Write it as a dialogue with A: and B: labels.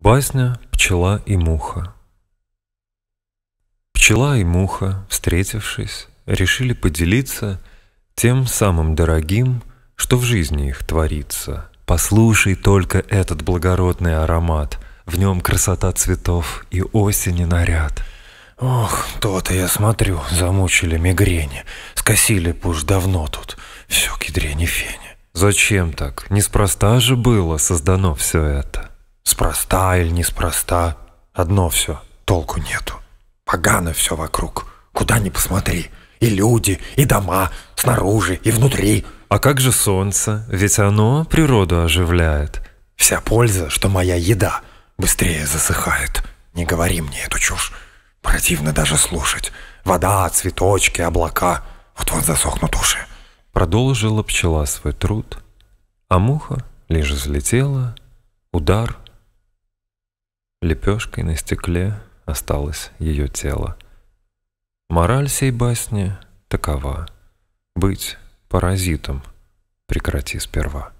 A: Басня «Пчела и муха» Пчела и муха, встретившись, решили поделиться тем самым дорогим, что в жизни их творится. Послушай только этот благородный аромат, в нем красота цветов и осени наряд. Ох, то-то я смотрю, замучили мигрени, скосили б давно тут, все кедрени фени. Зачем так? Неспроста же было создано все это. Спроста или неспроста, одно все, толку нету. Погано все вокруг, куда ни посмотри. И люди, и дома, снаружи, и внутри. А как же солнце? Ведь оно природу оживляет. Вся польза, что моя еда быстрее засыхает. Не говори мне эту чушь. Противно даже слушать. Вода, цветочки, облака. Вот-вот засохнут уши. Продолжила пчела свой труд, а муха лишь взлетела, удар — Лепешкой на стекле осталось ее тело. Мораль сей басни такова. Быть паразитом прекрати сперва.